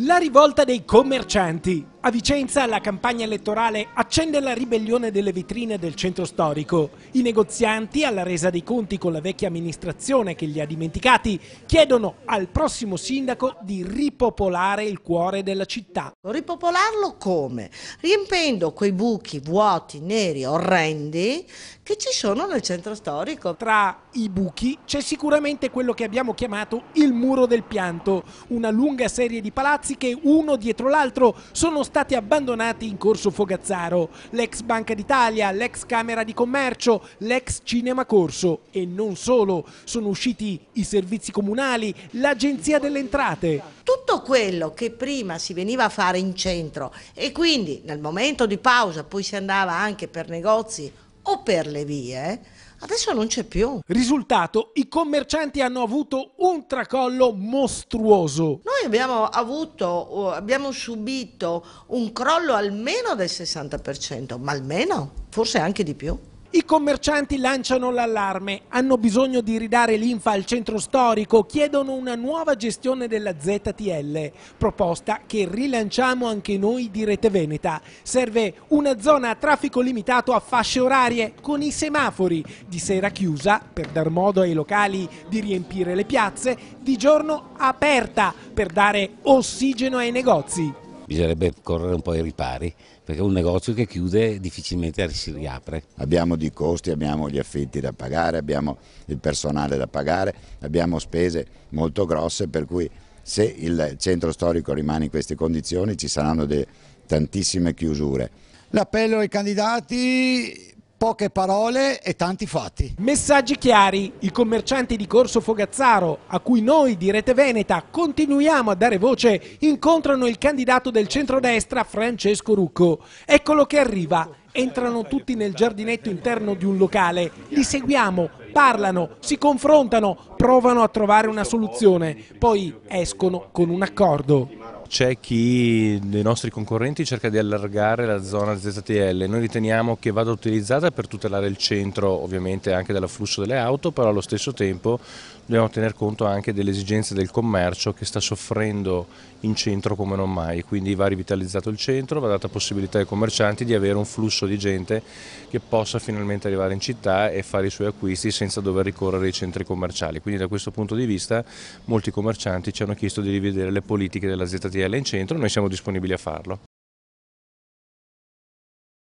La rivolta dei commercianti a Vicenza la campagna elettorale accende la ribellione delle vetrine del centro storico. I negozianti, alla resa dei conti con la vecchia amministrazione che li ha dimenticati, chiedono al prossimo sindaco di ripopolare il cuore della città. Ripopolarlo come? Riempendo quei buchi vuoti, neri, orrendi che ci sono nel centro storico. Tra i buchi c'è sicuramente quello che abbiamo chiamato il muro del pianto, una lunga serie di palazzi che uno dietro l'altro sono stati stati abbandonati in corso Fogazzaro, l'ex Banca d'Italia, l'ex Camera di Commercio, l'ex Cinema Corso e non solo, sono usciti i servizi comunali, l'Agenzia delle Entrate. Tutto quello che prima si veniva a fare in centro e quindi nel momento di pausa poi si andava anche per negozi o per le vie, adesso non c'è più. Risultato, i commercianti hanno avuto un tracollo mostruoso. Noi abbiamo, avuto, abbiamo subito un crollo almeno del 60%, ma almeno, forse anche di più. I commercianti lanciano l'allarme, hanno bisogno di ridare l'infa al centro storico, chiedono una nuova gestione della ZTL, proposta che rilanciamo anche noi di Rete Veneta. Serve una zona a traffico limitato a fasce orarie con i semafori, di sera chiusa per dar modo ai locali di riempire le piazze, di giorno aperta per dare ossigeno ai negozi. Bisognerebbe correre un po' ai ripari, perché un negozio che chiude difficilmente si riapre. Abbiamo dei costi, abbiamo gli affitti da pagare, abbiamo il personale da pagare, abbiamo spese molto grosse, per cui se il centro storico rimane in queste condizioni ci saranno tantissime chiusure. L'appello ai candidati poche parole e tanti fatti. Messaggi chiari. I commercianti di Corso Fogazzaro, a cui noi di Rete Veneta continuiamo a dare voce, incontrano il candidato del centrodestra Francesco Rucco. Eccolo che arriva. Entrano tutti nel giardinetto interno di un locale. Li seguiamo, parlano, si confrontano, provano a trovare una soluzione. Poi escono con un accordo. C'è chi dei nostri concorrenti cerca di allargare la zona ZTL, noi riteniamo che vada utilizzata per tutelare il centro ovviamente anche dall'afflusso delle auto, però allo stesso tempo dobbiamo tener conto anche delle esigenze del commercio che sta soffrendo in centro come non mai, quindi va rivitalizzato il centro, va data possibilità ai commercianti di avere un flusso di gente che possa finalmente arrivare in città e fare i suoi acquisti senza dover ricorrere ai centri commerciali, quindi da questo punto di vista molti commercianti ci hanno chiesto di rivedere le politiche della ZTL materiale in centro, noi siamo disponibili a farlo.